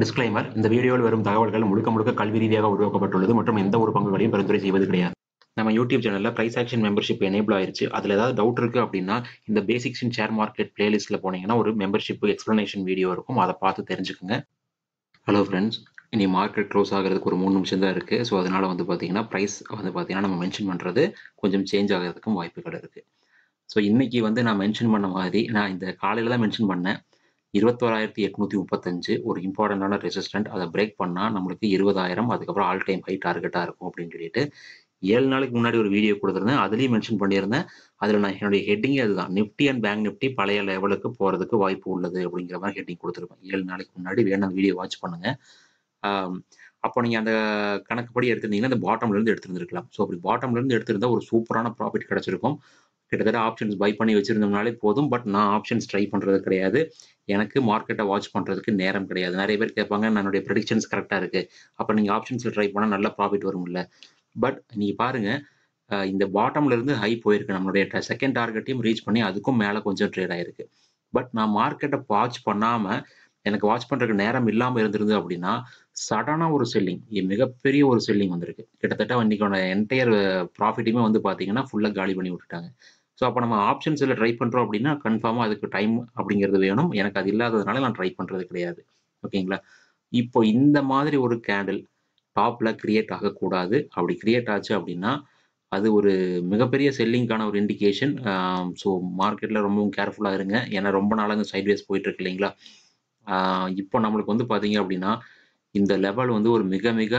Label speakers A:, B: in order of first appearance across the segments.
A: disclaimer இந்த வீடியோவில் வரும் தகவல்கள் முழுக்க முழுக்க கல்வி ரீதியாக உருவாக்கப்பட்டுள்ளது மற்றும் எந்த ஒரு பங்குகளையும் பரிந்துரை செய்வது கிடையாது நம்ம யூடியூப் சேனலில் ப்ரைஸ் ஆக்ஷன் மெம்பர்ஷிப் எனேபிள் ஆயிருச்சு அதில் ஏதாவது டவுட் இருக்குது அப்படின்னா இந்த பேசிக்ஸ் இன் ஷேர் மார்க்கெட் பிளேலிஸ்ட்டில் போனீங்கன்னா ஒரு மெம்பர்ஷிப் எக்ஸ்ப்ளனேஷன் வீடியோ இருக்கும் அதை பார்த்து தெரிஞ்சுக்கோங்க ஹலோ ஃப்ரெண்ட்ஸ் இனி மார்க்கெட் க்ளோஸ் ஆகிறதுக்கு ஒரு மூணு நிமிஷம் தான் இருக்குது ஸோ அதனால் வந்து பார்த்தீங்கன்னா ப்ரைஸ் வந்து பார்த்தீங்கன்னா நம்ம மென்ஷன் பண்ணுறது கொஞ்சம் சேஞ்ச் ஆகிறதுக்கும் வாய்ப்புகள் இருக்குது ஸோ இன்றைக்கி வந்து நான் மென்ஷன் பண்ண மாதிரி நான் இந்த காலையில் தான் மென்ஷன் பண்ணேன் இருபத்தோராயிரத்தி எட்நூத்தி முப்பத்தஞ்சு ஒரு இம்பார்ட்டண்டான ரெசிஸ்டன்ட் அதை பிரேக் பண்ணால் நம்மளுக்கு இருபதாயிரம் அதுக்கப்புறம் ஆல் டைம் ஹை டார்கெட்டாக இருக்கும் அப்படின்னு சொல்லிட்டு ஏழு நாளைக்கு முன்னாடி ஒரு வீடியோ கொடுத்துருந்தேன் அதுலேயும் மென்ஷன் பண்ணியிருந்தேன் அதில் நான் என்னுடைய ஹெட்டிங்கே அதுதான் நிப்டி அண்ட் பேங்க் நிஃப்டி பழைய லெவலுக்கு போகிறதுக்கு வாய்ப்பு உள்ளது அப்படிங்கிற மாதிரி ஹெட்டிங் கொடுத்துருப்பேன் ஏழு நாளைக்கு முன்னாடி வேணும் வீடியோ வாட்ச் பண்ணுங்கள் அப்போ நீங்கள் அந்த கணக்குப்படி எடுத்திருந்தீங்கன்னா அந்த பாட்டம்லேருந்து எடுத்துருந்துருக்கலாம் ஸோ அப்படி பாட்டம்ல இருந்து எடுத்திருந்தா ஒரு சூப்பரான ப்ராஃபிட் கிடைச்சிருக்கும் கிட்டத்தட்ட ஆப்ஷன்ஸ் பை பண்ணி வச்சுருந்தோம்னாலே போதும் பட் நான் ஆப்ஷன்ஸ் ட்ரை பண்ணுறது கிடையாது எனக்கு மார்க்கெட்டை வாட்ச் பண்ணுறதுக்கு நேரம் கிடையாது நிறைய பேர் கேட்பாங்க என்னுடைய ப்ரெடிக்ஷன்ஸ் கரெக்டாக இருக்குது அப்போ நீங்கள் ஆப்ஷன்ஸில் ட்ரை பண்ணால் நல்ல ப்ராஃபிட் வரும்ல பட் நீங்கள் பாருங்கள் இந்த பாட்டம்லேருந்து ஹை போயிருக்கு நம்மளுடைய செகண்ட் டார்கெட்டையும் ரீச் பண்ணி அதுக்கும் மேலே கொஞ்சம் ட்ரேட் ஆகிருக்கு பட் நான் மார்க்கெட்டை வாட்ச் பண்ணாமல் எனக்கு வாட்ச் பண்ணுறதுக்கு நேரம் இல்லாமல் இருந்திருந்து அப்படின்னா சடனாக ஒரு செல்லிங் மிகப்பெரிய ஒரு செல்லிங் வந்திருக்கு கிட்டத்தட்ட இன்றைக்கான என்டையர் ப்ராஃபிட்டையுமே வந்து பார்த்தீங்கன்னா ஃபுல்லாக காலி பண்ணி விட்டுட்டாங்க ஸோ அப்போ நம்ம ஆப்ஷன்ஸில் ட்ரை பண்ணுறோம் அப்படின்னா கன்ஃபார்மாக அதுக்கு டைம் அப்படிங்கிறது வேணும் எனக்கு அது இல்லாததுனால நான் ட்ரை பண்ணுறது கிடையாது ஓகேங்களா இப்போ இந்த மாதிரி ஒரு கேண்டில் டாப்பில் கிரியேட் ஆகக்கூடாது அப்படி கிரியேட் ஆச்சு அப்படின்னா அது ஒரு மிகப்பெரிய செல்லிங்கான ஒரு இண்டிகேஷன் ஸோ மார்க்கெட்டில் ரொம்பவும் கேர்ஃபுல்லாக இருங்க ஏன்னா ரொம்ப நாளாக சைட்வேஸ் போயிட்டுருக்கு இல்லைங்களா இப்போ நம்மளுக்கு வந்து பார்த்தீங்க அப்படின்னா இந்த லெவல் வந்து ஒரு மிக மிக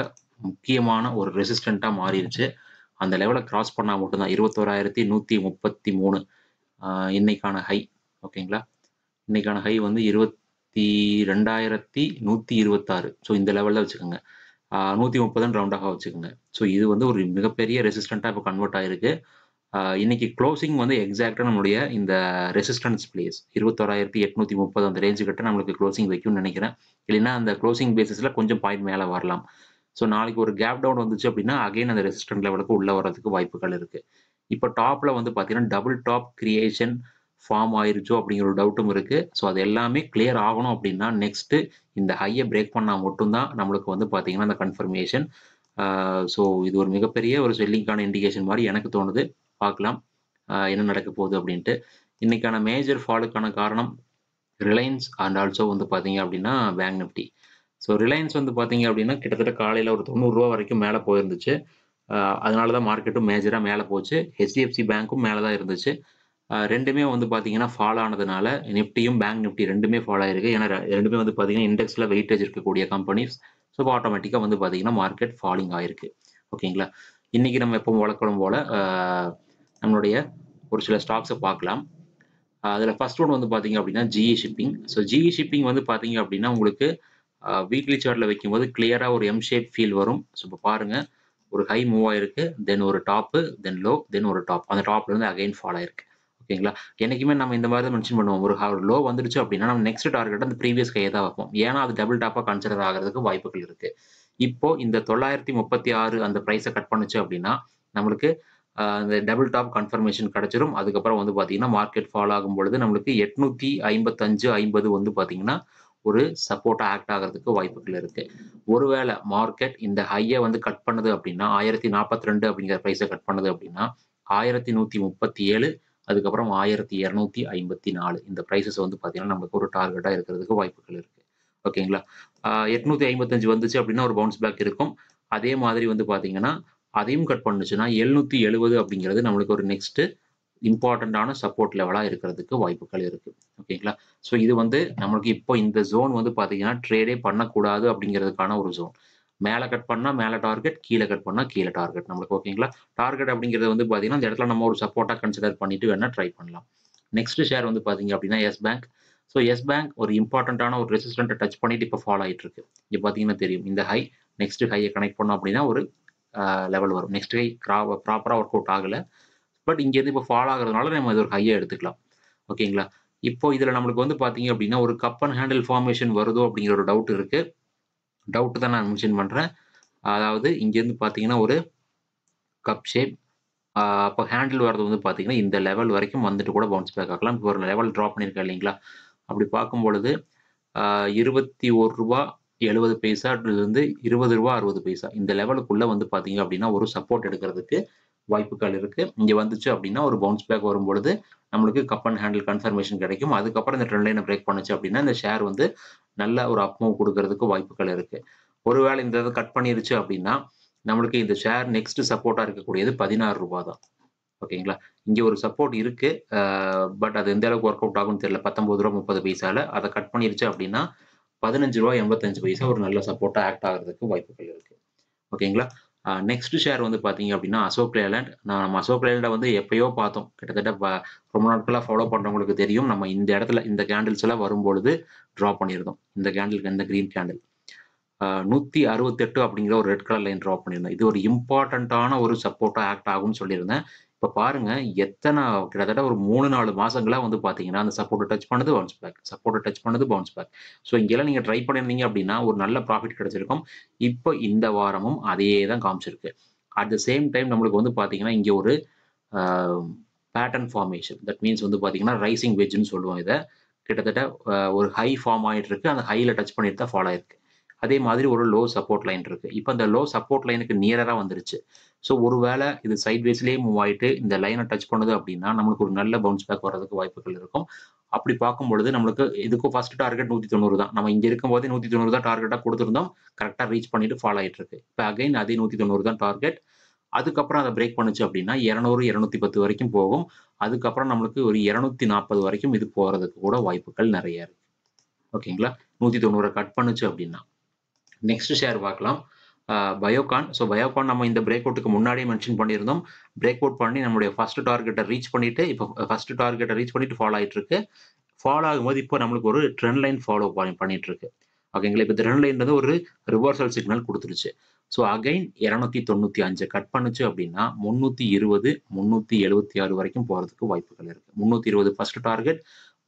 A: முக்கியமான ஒரு ரெசிஸ்டண்ட்டாக மாறிடுச்சு அந்த லெவலை கிராஸ் பண்ணால் மட்டும்தான் இருபத்தோராயிரத்தி நூற்றி முப்பத்தி மூணு இன்னைக்கான ஹை ஓகேங்களா இன்னைக்கான ஹை வந்து இருபத்தி ரெண்டாயிரத்தி நூற்றி இருபத்தாறு ஸோ இந்த லெவலில் வச்சுக்கோங்க நூற்றி முப்பதுன்னு ரவுண்டாக வச்சுக்கோங்க ஸோ இது வந்து ஒரு மிகப்பெரிய ரெசிஸ்டண்ட்டாக இப்போ கன்வெர்ட் ஆகிருக்கு இன்னைக்கு க்ளோசிங் வந்து எக்ஸாக்டாக நம்மளுடைய இந்த ரெசிஸ்டன்ஸ் பிளேஸ் இருபத்தோராயிரத்தி எட்நூற்றி முப்பது அந்த ரேஞ்சு கிட்ட நம்மளுக்கு க்ளோசிங் வைக்கும்னு நினைக்கிறேன் இல்லைன்னா அந்த க்ளோசிங் பேசிஸில் கொஞ்சம் பாயிண்ட் மேலே வரலாம் ஸோ நாளைக்கு ஒரு கேப் டவுன் வந்துச்சு அப்படின்னா அகைன் அந்த ரெசிஸ்டன்ட் லெவலுக்கு உள்ளே வர்றதுக்கு வாய்ப்புகள் இருக்குது இப்போ டாப்பில் வந்து பார்த்தீங்கன்னா டபுள் டாப் கிரியேஷன் ஃபார்ம் ஆயிருச்சோ அப்படிங்கிற ஒரு டவுட்டும் இருக்குது ஸோ அது எல்லாமே கிளியர் ஆகணும் அப்படின்னா நெக்ஸ்ட்டு இந்த ஹையை பிரேக் பண்ணால் மட்டும்தான் நம்மளுக்கு வந்து பார்த்தீங்கன்னா அந்த கன்ஃபர்மேஷன் ஸோ இது ஒரு மிகப்பெரிய ஒரு செல்லிங்கான இண்டிகேஷன் மாதிரி எனக்கு தோணுது பார்க்கலாம் என்ன நடக்க போகுது அப்படின்ட்டு இன்னைக்கான மேஜர் ஃபாலுக்கான காரணம் ரிலையன்ஸ் அண்ட் ஆல்சோ வந்து பார்த்தீங்க அப்படின்னா பேங்க் நிஃப்டி ஸோ ரிலையன்ஸ் வந்து பார்த்தீங்க அப்படின்னா கிட்டத்தட்ட காலையில் ஒரு தொண்ணூறுரூவா வரைக்கும் மேலே போயிருந்துச்சு அதனால தான் மார்க்கெட்டும் மேஜராக மேலே போச்சு ஹெச்டிஎஃப்சி பேங்க்கும் மேலே தான் இருந்துச்சு ரெண்டுமே வந்து பார்த்தீங்கன்னா ஃபால் ஆனதுனால நிஃப்டியும் பேங்க் நிஃப்டி ரெண்டுமே ஃபால் ஆயிருக்கு ஏன்னா ரெண்டுமே வந்து பார்த்தீங்கன்னா இண்டெக்ஸில் வெயிட்டேஜ் இருக்கக்கூடிய கம்பெனிஸ் ஸோ ஆட்டோமேட்டிக்காக வந்து பார்த்தீங்கன்னா மார்க்கெட் ஃபாலிங் ஆயிருக்கு ஓகேங்களா இன்றைக்கி நம்ம எப்போ வளர்க்கணும் போல் நம்மளுடைய ஒரு சில ஸ்டாக்ஸை பார்க்கலாம் அதில் ஃபஸ்ட் ஒன் வந்து பார்த்தீங்க அப்படின்னா GE shipping so GE shipping வந்து பார்த்தீங்க அப்படின்னா உங்களுக்கு வீக்லி சார்ட்டில் வைக்கும்போது கிளியராக ஒரு எம் ஷேப் ஃபீல் வரும் ஸோ இப்போ பாருங்கள் ஒரு ஹை மூவ் ஆயிருக்கு தென் ஒரு டாப்பு தென் லோ தென் ஒரு டாப் அந்த டாப்லேருந்து அகைன் ஃபால் ஆயிருக்கு ஓகேங்களா என்றைக்குமே நம்ம இந்த மாதிரி தான் மென்ஷன் பண்ணுவோம் ஒரு லோ வந்துருச்சு அப்படின்னா நம்ம நெக்ஸ்ட் டார்கெட் அந்த ப்ரீவியஸ் கையை தான் வைப்போம் ஏன்னா அது டபுள் டாப்பாக கன்சிடர் ஆகிறதுக்கு வாய்ப்புகள் இருக்குது இப்போ இந்த தொள்ளாயிரத்தி முப்பத்தி ஆறு அந்த ப்ரைஸை கட் பண்ணுச்சு அப்படின்னா நம்மளுக்கு அந்த டபுள் டாப் கன்ஃபர்மேஷன் கிடைச்சிரும் அதுக்கப்புறம் வந்து பார்த்தீங்கன்னா மார்க்கெட் ஃபால் ஆகும் பொழுது நம்மளுக்கு எட்நூற்றி ஐம்பத்தஞ்சு ஐம்பது வந்து பார்த்தீங்கன்னா ஒரு சப்போர்ட்டாக ஆக்ட் ஆகிறதுக்கு வாய்ப்புகள் இருக்கு ஒருவேளை மார்க்கெட் இந்த ஹையை வந்து கட் பண்ணுது அப்படின்னா ஆயிரத்தி நாற்பத்தி ரெண்டு அப்படிங்கிற ப்ரைஸை கட் பண்ணுது அப்படின்னா ஆயிரத்தி நூற்றி முப்பத்தி ஏழு அதுக்கப்புறம் ஆயிரத்தி இரநூத்தி ஐம்பத்தி நாலு இந்த ப்ரைஸஸ் வந்து பார்த்தீங்கன்னா நமக்கு ஒரு டார்கெட்டாக இருக்கிறதுக்கு வாய்ப்புகள் இருக்கு ஓகேங்களா எட்நூத்தி ஐம்பத்தஞ்சு வந்துச்சு அப்படின்னா ஒரு பவுன்ஸ் பேக் இருக்கும் அதே மாதிரி வந்து பார்த்தீங்கன்னா அதையும் கட் பண்ணுச்சுன்னா எழுநூத்தி எழுபது அப்படிங்கிறது நம்மளுக்கு ஒரு நெக்ஸ்ட் இம்பார்ட்டண்ட்டான சப்போர்ட் லெவலாக இருக்கிறதுக்கு வாய்ப்புகள் இருக்குது ஓகேங்களா ஸோ இது வந்து நம்மளுக்கு இப்போ இந்த ஜோன் வந்து பார்த்தீங்கன்னா ட்ரேடே பண்ணக்கூடாது அப்படிங்கிறதுக்கான ஒரு ஜோன் மேலே கட் பண்ணால் மேலே டார்கெட் கீழே கட் பண்ணால் கீழே டார்கெட் நம்மளுக்கு ஓகேங்களா டார்கெட் அப்படிங்கிறது வந்து பார்த்தீங்கன்னா இந்த இடத்துல நம்ம ஒரு சப்போர்ட்டாக கன்சிடர் பண்ணிட்டு வேணால் ட்ரை பண்ணலாம் நெக்ஸ்ட் ஷேர் வந்து பார்த்தீங்க அப்படின்னா Yes bank so Yes bank ஒரு இம்பார்ட்டண்ட்டான ஒரு ரெசிஸ்டண்ட்டை டச் பண்ணிட்டு இப்போ ஃபாலோ ஆகிட்டு இருக்கு இப்போ பார்த்தீங்கன்னா தெரியும் இந்த ஹை நெக்ஸ்ட் ஹையை கனெக்ட் பண்ணோம் அப்படின்னா ஒரு லெவல் வரும் நெக்ஸ்ட் ஹை ப்ராப்பராக ஒர்க் அவுட் ஆகலை பட் இங்கேருந்து இப்போ ஃபாலோ ஆகிறதுனால நம்ம இது ஒரு ஹையை எடுத்துக்கலாம் ஓகேங்களா இப்போ இதில் நம்மளுக்கு வந்து பார்த்தீங்க அப்படின்னா ஒரு கப் அண்ட் ஹேண்டில் ஃபார்மேஷன் வருதோ அப்படிங்கிற ஒரு டவுட் இருக்குது டவுட்டு தான் நான் மென்ஷன் பண்ணுறேன் அதாவது இங்கேருந்து பார்த்தீங்கன்னா ஒரு கப் ஷேப் அப்போ ஹேண்டில் வர்றது வந்து பார்த்தீங்கன்னா இந்த லெவல் வரைக்கும் வந்துட்டு கூட பவுன்ஸ் பேக் ஆகலாம் இப்போ ஒரு லெவல் ட்ராப் பண்ணியிருக்கேன் இல்லைங்களா அப்படி பார்க்கும் பொழுது இருபத்தி ஒரு ரூபா எழுபது பைசாலேருந்து இருபது ரூபா அறுபது பைசா இந்த லெவலுக்குள்ளே வந்து பார்த்தீங்க அப்படின்னா ஒரு சப்போர்ட் எடுக்கிறதுக்கு வாய்ப்புகள் இருக்கு இங்க வந்துச்சு அப்படின்னா ஒரு பவுன்ஸ் பேக் வரும்பொழுது நம்மளுக்கு கப் அண்ட் ஹேண்டில் கன்ஃபர்மேஷன் கிடைக்கும் அதுக்கப்புறம் இந்த ட்ரெண்ட் லைனை பிரேக் பண்ணுச்சு அப்படின்னா இந்த ஷேர் வந்து நல்ல ஒரு அப்மூவ் கொடுக்கறதுக்கு வாய்ப்புகள் இருக்கு ஒருவேளை இந்த இதை கட் பண்ணிருச்சு அப்படின்னா நம்மளுக்கு இந்த ஷேர் நெக்ஸ்ட் சப்போர்ட்டா இருக்கக்கூடியது பதினாறு ரூபா தான் ஓகேங்களா இங்கே ஒரு சப்போர்ட் இருக்கு பட் அது எந்த அளவுக்கு ஒர்க் அவுட் ஆகும்னு தெரியல பத்தொன்பது ரூபா முப்பது பைசால அதை கட் பண்ணிருச்சு அப்படின்னா பதினஞ்சு ரூபா எண்பத்தஞ்சு பைசா ஒரு நல்ல சப்போர்ட்டா ஆக்ட் ஆகிறதுக்கு வாய்ப்புகள் இருக்கு ஓகேங்களா நெக்ஸ்ட் ஷேர் வந்து பார்த்தீங்க அப்படின்னா அசோக் லேலண்ட் நான் நம்ம அசோக் லேலண்டை வந்து எப்பயோ பார்த்தோம் கிட்டத்தட்ட ரொம்ப நாட்களாக ஃபாலோ பண்ணுறவங்களுக்கு தெரியும் நம்ம இந்த இடத்துல இந்த கேண்டில்ஸ் எல்லாம் வரும்பொழுது ட்ரா பண்ணியிருந்தோம் இந்த கேண்டில் இந்த க்ரீன் கேண்டில் நூற்றி அறுபத்தெட்டு அப்படிங்கிற ஒரு ரெட் கலர் லைன் ட்ரா பண்ணியிருந்தேன் இது ஒரு இம்பார்ட்டண்ட்டான ஒரு சப்போர்ட்டாக ஆக்ட் ஆகும்னு சொல்லியிருந்தேன் இப்போ பாருங்க எத்தனை கிட்டத்தட்ட ஒரு மூணு நாலு மாசங்களா வந்து பார்த்தீங்கன்னா அந்த சப்போர்ட்டை டச் பண்ணது பவுன்ஸ் பேக் சப்போர்ட்டை டச் பண்ணது பவுன்ஸ் பேக் ஸோ இங்கெல்லாம் நீங்கள் ட்ரை பண்ணியிருந்தீங்க அப்படின்னா ஒரு நல்ல ப்ராஃபிட் கிடைச்சிருக்கும் இப்போ இந்த வாரமும் அதே தான் காமிச்சிருக்கு அட் த சேம் டைம் நம்மளுக்கு வந்து பார்த்தீங்கன்னா இங்கே ஒரு பேட்டர்ன் ஃபார்மேஷன் தட் மீன்ஸ் வந்து பார்த்தீங்கன்னா ரைசிங் வெஜ்னு சொல்லுவோம் இதை கிட்டத்தட்ட ஒரு ஹை ஃபார்ம் ஆகிட்டு இருக்கு அந்த ஹையில் டச் பண்ணிட்டு தான் ஃபாலோ ஆயிருக்கு அதே மாதிரி ஒரு லோ சப்போர்ட் லைன் இருக்குது இப்போ அந்த லோ சப்போர்ட் லைனுக்கு நியராக வந்துருச்சு ஸோ ஒருவேளை இது சைட்வேஸ்லேயே மூவ் ஆகிட்டு இந்த லைனை டச் பண்ணுது அப்படின்னா நம்மளுக்கு ஒரு நல்ல பவுன்ஸ் பேக் வர்றதுக்கு வாய்ப்புகள் இருக்கும் அப்படி பார்க்கும் பொழுது நம்மளுக்கு இதுக்கும் ஃபர்ஸ்ட் டார்கெட் நூற்றி தொண்ணூறு தான் நம்ம இங்கே இருக்கும் போதே நூற்றி தொண்ணூறு தான் டார்கெட்டாக கொடுத்துருந்தோம் கரெக்டாக ரீச் பண்ணிட்டு ஃபாலோ ஆகிட்டு இருக்கு இப்போ அகைன் அதே நூற்றி தொண்ணூறு தான் டார்கெட் அதுக்கப்புறம் அதை பிரேக் பண்ணுச்சு அப்படின்னா இரநூறு இரநூத்தி பத்து வரைக்கும் போகும் அதுக்கப்புறம் நம்மளுக்கு ஒரு இரநூத்தி நாற்பது வரைக்கும் இது போகிறதுக்கு கூட வாய்ப்புகள் நிறைய இருக்கு ஓகேங்களா நூற்றி தொண்ணூறை கட் பண்ணுச்சு அப்படின்னா நெக்ஸ்ட் ஷேர் பார்க்கலாம் பயோகான் ஸோ பயோகான் நம்ம இந்த பிரேக் அவுட்டுக்கு முன்னாடியே மென்ஷன் பண்ணியிருந்தோம் பிரேக் அவுட் பண்ணி நம்மளுடைய ஃபர்ஸ்ட் டார்கெட்டை ரீச் பண்ணிட்டு இப்போ ஃபர்ஸ்ட் டார்கெட்டை ரீச் பண்ணிட்டு ஃபாலோ ஆகிட்டு இருக்கு ஃபாலோ ஆகும்போது இப்போ நம்மளுக்கு ஒரு ட்ரெண்ட் லைன் ஃபாலோ பண்ணிட்டு இருக்கு ஓகேங்களா இப்போ ட்ரெண்ட் லைன் வந்து ஒரு ரிவர்சல் சிக்னல் கொடுத்துருச்சு ஸோ அகைன் இரநூத்தி தொண்ணூற்றி அஞ்சு கட் பண்ணுச்சு அப்படின்னா முந்நூற்றி இருபது முந்நூற்றி எழுபத்தி ஆறு வரைக்கும் போகிறதுக்கு வாய்ப்புகள் இருக்குது முந்நூற்றி இருபது ஃபர்ஸ்ட் டார்கெட்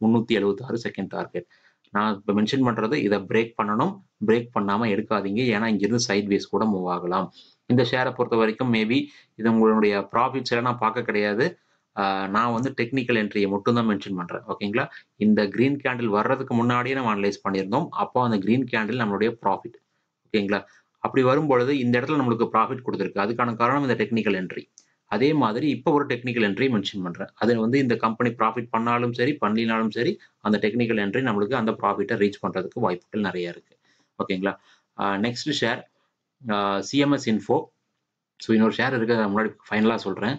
A: முந்நூற்றி எழுபத்தாறு செகண்ட் டார்கெட் நான் இப்போ மென்ஷன் பண்ணுறது இதை பிரேக் பண்ணணும் பிரேக் பண்ணாமல் எடுக்காதீங்க ஏன்னா இங்கிருந்து சைட் வேஸ் கூட மூவ் ஆகலாம் இந்த ஷேரை பொறுத்த வரைக்கும் மேபி இது உங்களுடைய எல்லாம் நான் பார்க்க கிடையாது நான் வந்து டெக்னிக்கல் என்ட்ரியை மட்டும்தான் மென்ஷன் பண்ணுறேன் ஓகேங்களா இந்த க்ரீன் கேண்டில் வர்றதுக்கு முன்னாடியே நம்ம அனலைஸ் பண்ணியிருந்தோம் அப்போ அந்த க்ரீன் கேண்டில் நம்மளுடைய ப்ராஃபிட் ஓகேங்களா அப்படி வரும்பொழுது இந்த இடத்துல நம்மளுக்கு ப்ராஃபிட் கொடுத்துருக்கு அதுக்கான காரணம் இந்த டெக்னிக்கல் என்ட்ரி அதே மாதிரி இப்போ ஒரு டெக்னிக்கல் என்ட்ரி மென்ஷன் பண்ணுறேன் அது வந்து இந்த கம்பெனி ப்ராஃபிட் பண்ணாலும் சரி பண்ணினாலும் சரி அந்த டெக்னிக்கல் என்ட்ரி நம்மளுக்கு அந்த ப்ராஃபிட்டை ரீச் பண்ணுறதுக்கு வாய்ப்புகள் நிறைய இருக்குது ஓகேங்களா next share CMS info so இன்னொரு ஷேர் இருக்கிறத முன்னாடி ஃபைனலாக சொல்கிறேன்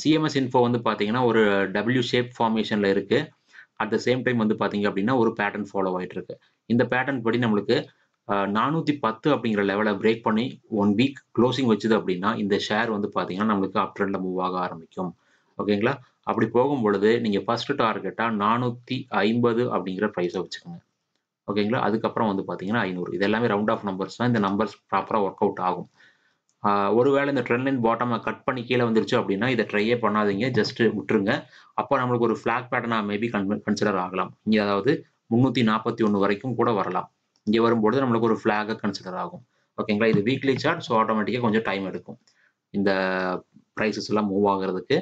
A: சிஎம்எஸ் இன்ஃபோ வந்து பார்த்தீங்கன்னா ஒரு டபிள்யூ ஷேப் ஃபார்மேஷனில் இருக்குது அட் த சேம் டைம் வந்து பார்த்தீங்க அப்படின்னா ஒரு பேட்டர்ன் ஃபாலோ ஆகிட்டு இருக்கு இந்த பேட்டர்ன் படி நம்மளுக்கு நானூற்றி பத்து அப்படிங்கிற லெவலை பிரேக் பண்ணி ஒன் வீக் க்ளோசிங் வச்சுது அப்படின்னா இந்த ஷேர் வந்து பார்த்தீங்கன்னா நம்மளுக்கு அப் ட்ரெண்டில் மூவ் ஆக ஆரம்பிக்கும் ஓகேங்களா அப்படி போகும் பொழுது நீங்கள் ஃபஸ்ட்டு டார்கெட்டாக நானூற்றி ஐம்பது அப்படிங்கிற ப்ரைஸை வச்சுக்கோங்க ஓகேங்களா அதுக்கப்புறம் வந்து பார்த்தீங்கன்னா ஐநூறு இது எல்லாமே ரவுண்ட் ஆஃப் நம்பர்ஸ் தான் இந்த நம்பர்ஸ் ப்ராப்பராக ஒர்க் அவுட் ஆகும் ஒருவேளை இந்த ட்ரெண்ட் லைன் பாட்டமாக கட் பண்ணி கீழே வந்துருச்சு அப்படின்னா இதை ட்ரையே பண்ணாதீங்க ஜஸ்ட் விட்டுருங்க அப்போ நம்மளுக்கு ஒரு ஃப்ளாக் பேட்டர்னாக மேபி கன் கன்சிடர் ஆகலாம் இங்கே அதாவது முந்நூற்றி நாற்பத்தி ஒன்று வரைக்கும் கூட வரலாம் இங்கே வரும்பொழுது நம்மளுக்கு ஒரு ஃப்ளாக கன்சிடர் ஆகும் ஓகேங்களா இது வீக்லி சார்ட் ஸோ ஆட்டோமேட்டிக்காக கொஞ்சம் டைம் எடுக்கும் இந்த ப்ரைஸஸ் எல்லாம் மூவ் ஆகிறதுக்கு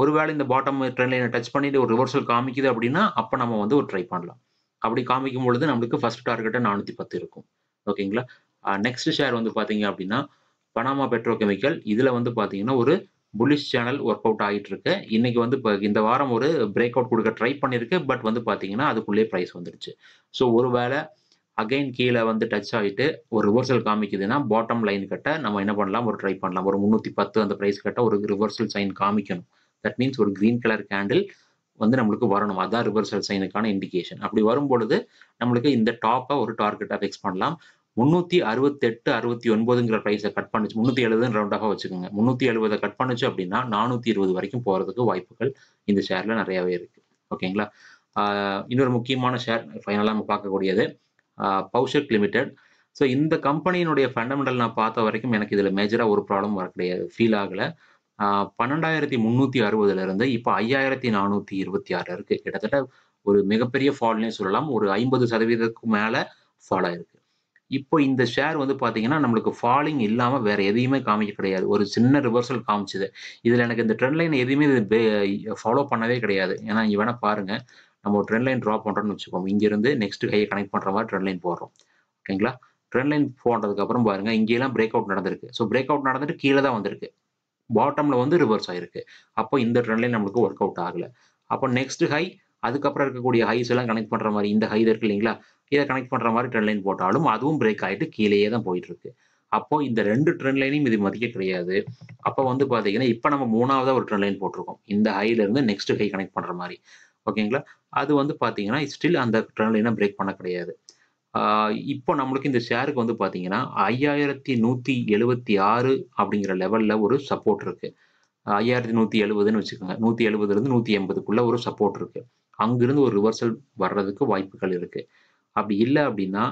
A: ஒருவேளை இந்த பாட்டம் ட்ரெண்ட் லைனை டச் பண்ணிட்டு ஒரு ரிவர்சல் காமிக்குது அப்படின்னா அப்போ நம்ம வந்து ஒரு ட்ரை பண்ணலாம் அப்படி காமிக்கும் பொழுது நம்மளுக்கு ஃபர்ஸ்ட் டார்கெட்டை நானூற்றி பத்து இருக்கும் ஓகேங்களா நெக்ஸ்ட் ஷேர் வந்து பார்த்தீங்க அப்படின்னா பனாமா பெட்ரோ கெமிக்கல் இதில் வந்து பார்த்தீங்கன்னா ஒரு புல்லிஷ் சேனல் ஒர்க் அவுட் ஆகிட்டு இருக்கு இன்னைக்கு வந்து இப்போ இந்த வாரம் ஒரு பிரேக் அவுட் கொடுக்க ட்ரை பண்ணியிருக்கு பட் வந்து பார்த்தீங்கன்னா அதுக்குள்ளேயே ப்ரைஸ் வந்துடுச்சு ஸோ ஒருவேளை அகைன் கீழே வந்து டச் ஆகிட்டு ஒரு ரிவர்சல் காமிக்குதுன்னா பாட்டம் லைன் கட்ட நம்ம என்ன பண்ணலாம் ஒரு ட்ரை பண்ணலாம் ஒரு முந்நூற்றி பத்து அந்த ப்ரைஸ் கிட்ட ஒரு ரிவர்சல் சைன் காமிக்கணும் தட் மீன்ஸ் ஒரு க்ரீன் கலர் கேண்டில் வந்து நம்மளுக்கு வரணும் அதான் ரிவர்சல் சைனுக்கான இண்டிகேஷன் அப்படி வரும்பொழுது நம்மளுக்கு இந்த டாப்பை ஒரு டார்கெட்டாக ஃபிக்ஸ் பண்ணலாம் முந்நூற்றி அறுபத்தெட்டு அறுபத்தி ஒன்பதுங்கிற ப்ரைஸை கட் பண்ணிச்சு முந்நூற்றி எழுபதுன்னு ரவுண்டாக வச்சுக்கோங்க முந்நூற்றி எழுபதை கட் பண்ணிச்சு அப்படின்னா நானூற்றி இருபது வரைக்கும் போகிறதுக்கு வாய்ப்புகள் இந்த ஷேரில் நிறையாவே இருக்குது ஓகேங்களா இன்னொரு முக்கியமான ஷேர் ஃபைனலாக நம்ம பார்க்கக்கூடியது பவுஷெக் லிமிடெட் ஸோ இந்த கம்பெனியினுடைய ஃபண்டமெண்டல் நான் பார்த்த வரைக்கும் எனக்கு இதில் மேஜராக ஒரு ப்ராப்ளம் வர கிடையாது ஃபீல் ஆகலை பன்னெண்டாயிரத்தி முந்நூற்றி அறுபதுலேருந்து இப்போ ஐயாயிரத்தி நானூற்றி இருபத்தி ஆறு இருக்குது கிட்டத்தட்ட ஒரு மிகப்பெரிய ஃபால்னே சொல்லலாம் ஒரு ஐம்பது சதவீதத்துக்கு மேலே ஃபால் ஆயிருக்கு இப்போ இந்த ஷேர் வந்து பார்த்தீங்கன்னா நம்மளுக்கு ஃபாலிங் இல்லாமல் வேற எதையுமே காமிக்க கிடையாது ஒரு சின்ன ரிவர்சல் காமிச்சுது இதில் எனக்கு இந்த ட்ரெண்ட் லைன் எதுவுமே இது ஃபாலோ பண்ணவே கிடையாது ஏன்னா இங்கே வேணால் பாருங்கள் நம்ம ஒரு ட்ரெண்ட் லைன் ட்ரா பண்ணுறோம்னு வச்சுக்கோம் இங்கேருந்து நெக்ஸ்ட் கையை கனெக்ட் பண்ணுற மாதிரி ட்ரெண்ட் லைன் போடுறோம் ஓகேங்களா ட்ரெண்ட் லைன் போனதுக்கப்புறம் பாருங்கள் இங்கேலாம் பிரேக் அவுட் நடந்திருக்கு ஸோ பிரேக் அவுட் நடந்துட்டு கீழே தான் வந்திருக்கு பாட்டமில் வந்து ரிவர்ஸ் ஆயிருக்கு அப்போ இந்த ட்ரெண்ட் லைன் நம்மளுக்கு ஒர்க் அவுட் ஆகலை அப்போ நெக்ஸ்ட் ஹை அதுக்கப்புறம் இருக்கக்கூடிய ஹைஸ் எல்லாம் கனெக்ட் பண்ணுற மாதிரி இந்த ஹை இருக்கு இல்லைங்களா இதை கனெக்ட் பண்ணுற மாதிரி ட்ரெண்ட் லைன் போட்டாலும் அதுவும் பிரேக் ஆகிட்டு கீழேயே தான் போயிட்டு இருக்கு அப்போ இந்த ரெண்டு ட்ரெண்ட் லைனையும் இது மதிக்க கிடையாது அப்போ வந்து பார்த்தீங்கன்னா இப்போ நம்ம மூணாவதாக ஒரு ட்ரெண்ட் லைன் போட்டிருக்கோம் இந்த ஹைல இருந்து நெக்ஸ்ட் ஹை கனெக்ட் பண்ணுற மாதிரி ஓகேங்களா அது வந்து பார்த்தீங்கன்னா ஸ்டில் அந்த ட்ரெண்ட் லைனை பிரேக் பண்ண கிடையாது இப்போ நம்மளுக்கு இந்த ஷேருக்கு வந்து பார்த்தீங்கன்னா ஐயாயிரத்தி நூற்றி எழுபத்தி ஆறு அப்படிங்கிற லெவலில் ஒரு சப்போர்ட் இருக்குது ஐயாயிரத்தி நூற்றி எழுபதுன்னு வச்சுக்கோங்க நூற்றி எழுபதுலேருந்து நூற்றி எண்பதுக்குள்ள ஒரு சப்போர்ட் இருக்குது அங்கிருந்து ஒரு ரிவர்சல் வர்றதுக்கு வாய்ப்புகள் இருக்குது அப்படி இல்லை அப்படின்னா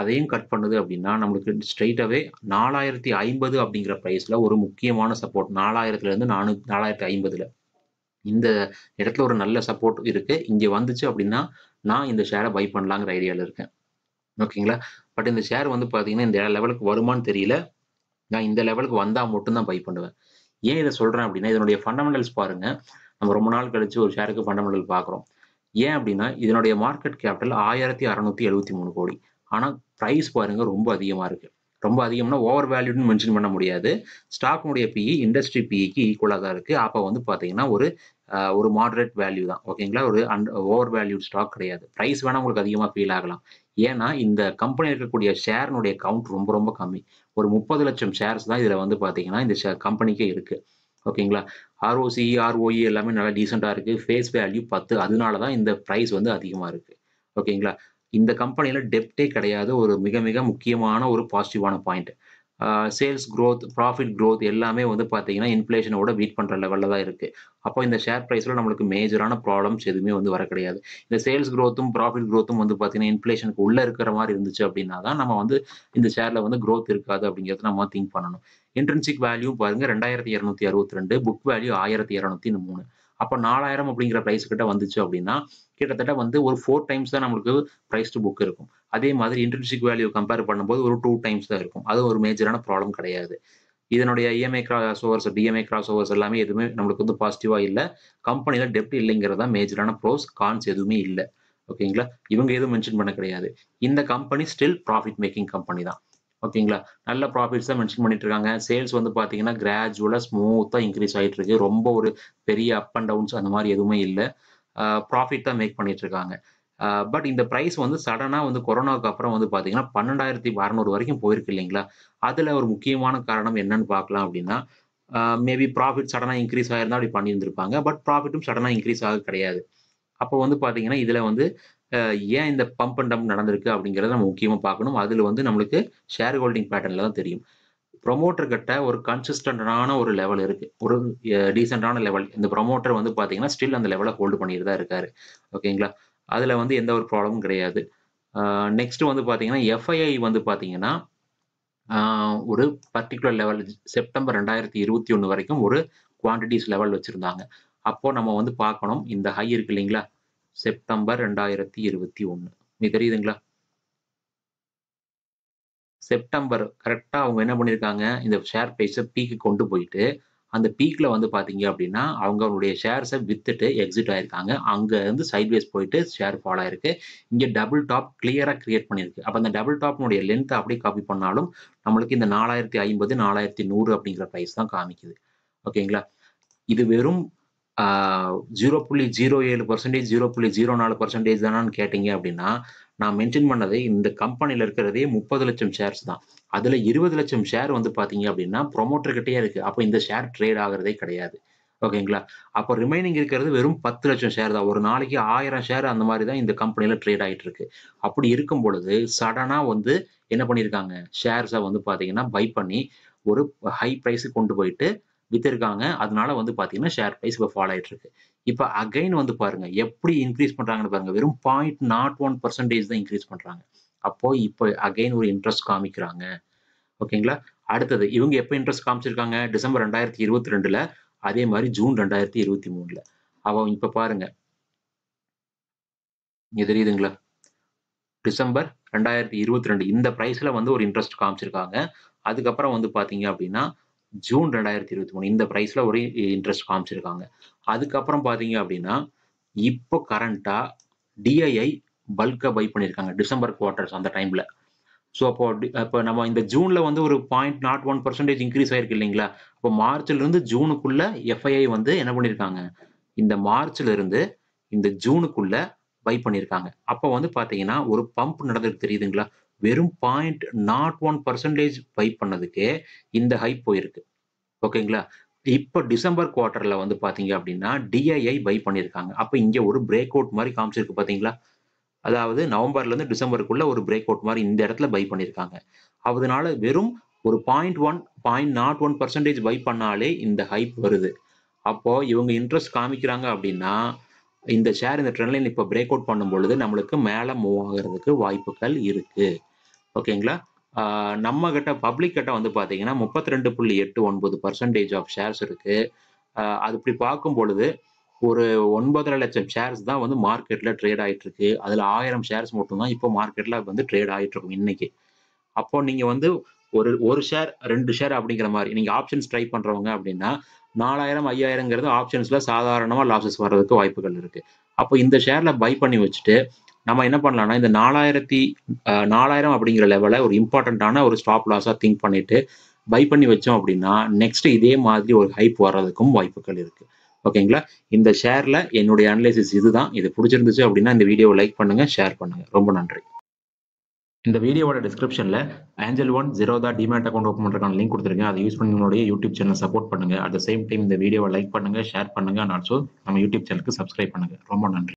A: அதையும் கட் பண்ணுது அப்படின்னா நம்மளுக்கு ஸ்ட்ரெயிட்டாகவே நாலாயிரத்தி ஐம்பது அப்படிங்கிற ப்ரைஸில் ஒரு முக்கியமான சப்போர்ட் நாலாயிரத்துலேருந்து நானூ நாலாயிரத்தி ஐம்பதில் இந்த இடத்துல ஒரு நல்ல சப்போர்ட் இருக்கு இங்கே வந்துச்சு அப்படின்னா நான் இந்த ஷேரை பை பண்ணலாங்கிற ஐடியாவில் இருக்கேன் ஓகேங்களா பட் இந்த ஷேர் வந்து பார்த்தீங்கன்னா இந்த லெவலுக்கு வருமானு தெரியல நான் இந்த லெவலுக்கு வந்தால் மட்டும்தான் பை பண்ணுவேன் ஏன் இதை சொல்கிறேன் அப்படின்னா இதனுடைய ஃபண்டமெண்டல்ஸ் பாருங்கள் நம்ம ரொம்ப நாள் கழிச்சு ஒரு ஷேருக்கு ஃபண்டமெண்டல் பார்க்குறோம் ஏன் அப்படின்னா இதனுடைய மார்க்கெட் கேபிட்டல் ஆயிரத்தி அறநூத்தி எழுபத்தி மூணு கோடி ஆனால் ப்ரைஸ் பாருங்க ரொம்ப அதிகமாக இருக்கு ரொம்ப அதிகம்னா ஓவர் வேல்யூடுன்னு மென்ஷன் பண்ண முடியாது ஸ்டாக்னுடைய பிஇ இண்டஸ்ட்ரி பிஇக்கு ஈக்குவலாக தான் இருக்குது அப்போ வந்து பார்த்தீங்கன்னா ஒரு ஒரு மாடரேட் வேல்யூ தான் ஓகேங்களா ஒரு அண்ட் ஓவர் வேல்யூ ஸ்டாக் கிடையாது ப்ரைஸ் வேணால் உங்களுக்கு அதிகமாக ஃபீல் ஆகலாம் ஏன்னா இந்த கம்பெனி இருக்கக்கூடிய ஷேர்னுடைய கவுண்ட் ரொம்ப ரொம்ப கம்மி ஒரு முப்பது லட்சம் ஷேர்ஸ் தான் இதில் வந்து பார்த்தீங்கன்னா இந்த ஷேர் கம்பெனிக்கே இருக்குது ஓகேங்களா ஆர்ஓசி ஆர்ஓஇ e எல்லாமே நல்லா டீசெண்டாக இருக்குது ஃபேஸ் வேல்யூ பத்து அதனால தான் இந்த ப்ரைஸ் வந்து அதிகமாக இருக்குது ஓகேங்களா இந்த கம்பெனியில் டெப்டே கிடையாது ஒரு மிக மிக முக்கியமான ஒரு பாசிட்டிவான point sales growth profit growth எல்லாமே வந்து பார்த்தீங்கன்னா இன்ஃப்ளேஷனோட பீட் பண்ணுற லெவலில் தான் இருக்குது அப்போ இந்த ஷேர் ப்ரைஸில் நம்மளுக்கு மேஜரான ப்ராப்ளம்ஸ் எதுவுமே வந்து வர கிடையாது இந்த சேல்ஸ் க்ரோத்தும் ப்ராஃபிட் க்ரோத்தும் வந்து பார்த்தீங்கன்னா இன்ஃப்ளேஷனுக்கு உள்ளே இருக்கிற மாதிரி இருந்துச்சு அப்படின்னா தான் நம்ம வந்து இந்த ஷேரில் வந்து க்ரோத் இருக்காது அப்படிங்கிறத நம்ம திங்க் பண்ணணும் இன்ட்ரென்சிக் வேல்யூ பாருங்கள் ரெண்டாயிரத்தி இரநூத்தி அறுபத்தி ரெண்டு புக் வேல்யூ ஆயிரத்தி இரநூத்தி மூணு அப்போ நாலாயிரம் அப்படிங்கிற ப்ரைஸ் கிட்ட வந்துச்சு அப்படின்னா கிட்டத்தட்ட வந்து ஒரு ஃபோர் டைம்ஸ் தான் நம்மளுக்கு ப்ரைஸ் டு புக் இருக்கும் அதே மாதிரி இன்டர்ன்ஷிப் வேல்யூ கம்பேர் பண்ணும்போது ஒரு டூ டைம்ஸ் தான் இருக்கும் அது ஒரு மேஜரான ப்ராப்ளம் கிடையாது இதனுடைய EMI crossovers DMI crossovers எல்லாமே எதுவுமே நம்மளுக்கு வந்து பாசிட்டிவாக இல்லை கம்பெனியில் டெப்ட் இல்லைங்கிறது தான் மேஜரான ப்ரோஸ் கான்ஸ் எதுவுமே இல்லை ஓகேங்களா இவங்க எதுவும் மென்ஷன் பண்ண கிடையாது இந்த company still profit making company தான் ஓகேங்களா நல்ல ப்ராஃபிட்ஸ் தான் மென்ஷன் பண்ணிட்டு இருக்காங்க சேல்ஸ் வந்து பார்த்தீங்கன்னா கிராஜுவலாக ஸ்மூத்தாக இன்க்ரீஸ் ஆகிட்டு இருக்கு ரொம்ப ஒரு பெரிய அப் அண்ட் டவுன்ஸ் அந்த மாதிரி எதுவுமே இல்லை ப்ராஃபிட் தான் மேக் பண்ணிட்டு இருக்காங்க பட் இந்த ப்ரைஸ் வந்து சடனாக வந்து கொரோனாவுக்கு அப்புறம் வந்து பார்த்தீங்கன்னா பன்னெண்டாயிரத்தி அறநூறு வரைக்கும் போயிருக்கு இல்லைங்களா அதில் ஒரு முக்கியமான காரணம் என்னன்னு பார்க்கலாம் அப்படின்னா மேபி ப்ராஃபிட் சடனாக இன்க்ரீஸ் ஆகிருந்தா அப்படி பண்ணியிருந்திருப்பாங்க பட் ப்ராஃபிட்டும் சடனாக இன்க்ரீஸ் ஆக கிடையாது அப்போ வந்து பார்த்தீங்கன்னா இதில் வந்து ஏன் இந்த பம்ப் அண்ட் டம்ப் நடந்திருக்கு அப்படிங்கிறத நம்ம முக்கியமாக பார்க்கணும் அதில் வந்து நம்மளுக்கு ஷேர் ஹோல்டிங் பேட்டர்னில் தான் தெரியும் ப்ரொமோட்டர் கிட்ட ஒரு கன்சிஸ்டண்டான ஒரு லெவல் இருக்கு ஒரு டீசெண்டான லெவல் இந்த ப்ரொமோட்டர் வந்து பார்த்தீங்கன்னா ஸ்டில் அந்த லெவலை ஹோல்டு பண்ணிட்டு தான் இருக்காரு ஓகேங்களா அதில் வந்து எந்த ஒரு ப்ராப்ளமும் கிடையாது நெக்ஸ்ட்டு வந்து பார்த்தீங்கன்னா எஃப்ஐஐ வந்து பார்த்தீங்கன்னா ஒரு பர்டிகுலர் லெவல் செப்டம்பர் ரெண்டாயிரத்தி இருபத்தி ஒன்று வரைக்கும் ஒரு குவான்டிட்டிஸ் லெவல் வச்சுருந்தாங்க அப்போது நம்ம வந்து பார்க்கணும் இந்த ஹை இருக்கு இல்லைங்களா செப்டம்பர் ரெண்டாயிரத்தி இருபத்தி ஒன்று நீ தெரியுதுங்களா செப்டம்பர் கரெக்டாக அவங்க என்ன பண்ணியிருக்காங்க இந்த ஷேர் பிரைஸை பீக்கு கொண்டு போயிட்டு அந்த பீக்கில் வந்து பார்த்தீங்க அப்படின்னா அவங்க அவங்களுடைய ஷேர்ஸை வித்துட்டு எக்ஸிட் ஆயிருக்காங்க அங்க இருந்து சைட்வேஸ் போயிட்டு ஷேர் ஃபால் ஆயிருக்கு இங்கே டபுள் டாப் கிளியராக கிரியேட் பண்ணியிருக்கு அப்போ அந்த டபுள் டாப்னுடைய லென்த் அப்படியே காப்பி பண்ணாலும் நம்மளுக்கு இந்த நாலாயிரத்தி ஐம்பது நாலாயிரத்தி நூறு அப்படிங்கிற ப்ரைஸ் தான் காமிக்குது ஓகேங்களா இது வெறும் ஜீரோ புள்ளி ஜீரோ ஏழு பர்சன்டேஜ் ஜீரோ புள்ளி ஜீரோ நாலு பர்சன்டேஜ் தானான்னு கேட்டீங்க அப்படின்னா நான் மென்ஷன் பண்ணதே இந்த கம்பெனியில் இருக்கிறதே முப்பது லட்சம் ஷேர்ஸ் தான் அதில் இருபது லட்சம் ஷேர் வந்து பார்த்தீங்க அப்படின்னா ப்ரொமோட்டர்கிட்டே இருக்குது அப்போ இந்த ஷேர் ட்ரேட் ஆகிறதே கிடையாது ஓகேங்களா அப்போ ரிமைனிங் இருக்கிறது வெறும் பத்து லட்சம் ஷேர் தான் ஒரு நாளைக்கு ஆயிரம் ஷேர் அந்த மாதிரி தான் இந்த கம்பெனியில் ட்ரேட் ஆகிட்டு இருக்கு அப்படி இருக்கும் பொழுது சடனாக வந்து என்ன பண்ணியிருக்காங்க ஷேர்ஸை வந்து பார்த்தீங்கன்னா பை பண்ணி ஒரு ஹை ப்ரைஸுக்கு கொண்டு போயிட்டு வித்திருக்காங்க அதனால வந்து பார்த்தீங்கன்னா ஷேர் ப்ரைஸ் இப்போ ஃபாலோ ஆகிட்டு இருக்கு இப்போ அகைன் வந்து பாருங்க எப்படி இன்க்ரீஸ் பண்றாங்கன்னு பாருங்க வெறும் பாயிண்ட் நாட் ஒன் பர்சன்டேஜ் தான் இன்க்ரீஸ் பண்றாங்க அப்போ இப்போ அகைன் ஒரு இன்ட்ரெஸ்ட் காமிக்கிறாங்க ஓகேங்களா அடுத்தது இவங்க எப்போ இன்ட்ரெஸ்ட் காமிச்சிருக்காங்க டிசம்பர் ரெண்டாயிரத்தி இருபத்தி ரெண்டுல அதே மாதிரி ஜூன் ரெண்டாயிரத்தி இருபத்தி மூணுல அவன் இப்போ பாருங்க தெரியுதுங்களா டிசம்பர் ரெண்டாயிரத்தி இருபத்தி ரெண்டு இந்த ப்ரைஸில் வந்து ஒரு இன்ட்ரெஸ்ட் காமிச்சிருக்காங்க அதுக்கப்புறம் வந்து பார்த்தீங்க அப்படின்னா ஜூன் ரெண்டாயிரத்தி இருபத்தி மூணு இந்த ப்ரைஸில் ஒரு இன்ட்ரெஸ்ட் காமிச்சிருக்காங்க அதுக்கப்புறம் பார்த்தீங்க அப்படின்னா இப்போ கரண்ட்டாக டிஐஐ பல்காக பை பண்ணியிருக்காங்க டிசம்பர் குவார்டர்ஸ் அந்த டைமில் ஸோ அப்போ இப்போ நம்ம இந்த ஜூனில் வந்து ஒரு point not one percentage increase ஆயிருக்கு இல்லைங்களா இப்போ மார்ச்லேருந்து ஜூனுக்குள்ள எஃப்ஐஐ வந்து என்ன பண்ணியிருக்காங்க இந்த மார்ச்ல இருந்து இந்த ஜூனுக்குள்ள பை பண்ணியிருக்காங்க அப்போ வந்து பார்த்தீங்கன்னா ஒரு பம்ப் நடந்திருக்கு தெரியுதுங்களா வெறும் point not one percentage buy பண்ணதுக்கே இந்த ஹைப் போயிருக்கு ஓகேங்களா இப்போ டிசம்பர் குவார்டரில் வந்து பார்த்தீங்க அப்படின்னா டிஐஐ பை பண்ணியிருக்காங்க அப்போ இங்கே ஒரு பிரேக் அவுட் மாதிரி காமிச்சிருக்கு பார்த்தீங்களா அதாவது நவம்பர்லேருந்து டிசம்பருக்குள்ள ஒரு பிரேக் அவுட் மாதிரி இந்த இடத்துல பை பண்ணியிருக்காங்க அதனால வெறும் ஒரு point one point not one percentage buy பண்ணாலே இந்த ஹைப் வருது அப்போது இவங்க இன்ட்ரெஸ்ட் காமிக்கிறாங்க அப்படின்னா இந்த ஷேர் இந்த ட்ரெண்ட்லைன் இப்போ பிரேக் அவுட் பண்ணும் பொழுது நம்மளுக்கு மேலே மூவ் ஆகிறதுக்கு வாய்ப்புகள் இருக்குது ஓகேங்களா நம்ம கிட்ட பப்ளிக் கிட்ட வந்து பார்த்தீங்கன்னா முப்பத்தி ரெண்டு புள்ளி எட்டு ஒன்பது பர்சன்டேஜ் ஆஃப் ஷேர்ஸ் இருக்கு அது இப்படி பார்க்கும் பொழுது ஒரு ஒன்பதரை லட்சம் ஷேர்ஸ் தான் வந்து மார்க்கெட்டில் ட்ரேட் ஆகிட்டு இருக்கு அதில் ஆயிரம் ஷேர்ஸ் மட்டும்தான் இப்போ மார்க்கெட்டில் வந்து ட்ரேட் ஆகிட்டு இருக்கும் இன்னைக்கு அப்போ நீங்க வந்து ஒரு ஒரு ஷேர் ரெண்டு ஷேர் அப்படிங்கிற மாதிரி நீங்க ஆப்ஷன்ஸ் ட்ரை பண்றவங்க அப்படின்னா நாலாயிரம் ஐயாயிரங்கிறது ஆப்ஷன்ஸ்ல சாதாரணமா லாசஸ் வர்றதுக்கு வாய்ப்புகள் இருக்கு அப்போ இந்த ஷேர்ல பை பண்ணி வச்சுட்டு நம்ம என்ன பண்ணலாம்னா இந்த நாலாயிரத்தி நாலாயிரம் அப்படிங்கிற லெவலை ஒரு இம்பார்ட்டண்ட்டான ஒரு ஸ்டாப் லாஸாக திங்க் பண்ணிட்டு பை பண்ணி வச்சோம் அப்படின்னா நெக்ஸ்ட் இதே மாதிரி ஒரு ஹைப் வர்றதுக்கும் வாய்ப்புகள் இருக்கு ஓகேங்களா இந்த ஷேர்ல என்னுடைய அனலைசிஸ் இதுதான் இது பிடிச்சிருந்துச்சு அப்படின்னா இந்த வீடியோவை லைக் பண்ணுங்க ஷேர் பண்ணுங்க ரொம்ப நன்றி இந்த வீடியோவோட டிஸ்கிரிப்ஷனில் ஏஞ்சல் ஒன் ஜீரோ தான் டிமேட் அக்கௌண்ட் ஓப்பன் பண்ணுறதுக்கான லிங்க் கொடுத்துருக்கேன் அதை யூஸ் பண்ணி உங்களுடைய யூடியூப் சேனல் சப்போர்ட் பண்ணுங்க அட் த சேம் டைம் இந்த வீடியோவை லைக் பண்ணுங்க ஷேர் பண்ணுங்க நான் சோ நம்ம யூடியூப் சேனலுக்கு சப்ஸ்கிரைப் பண்ணுங்க ரொம்ப நன்றி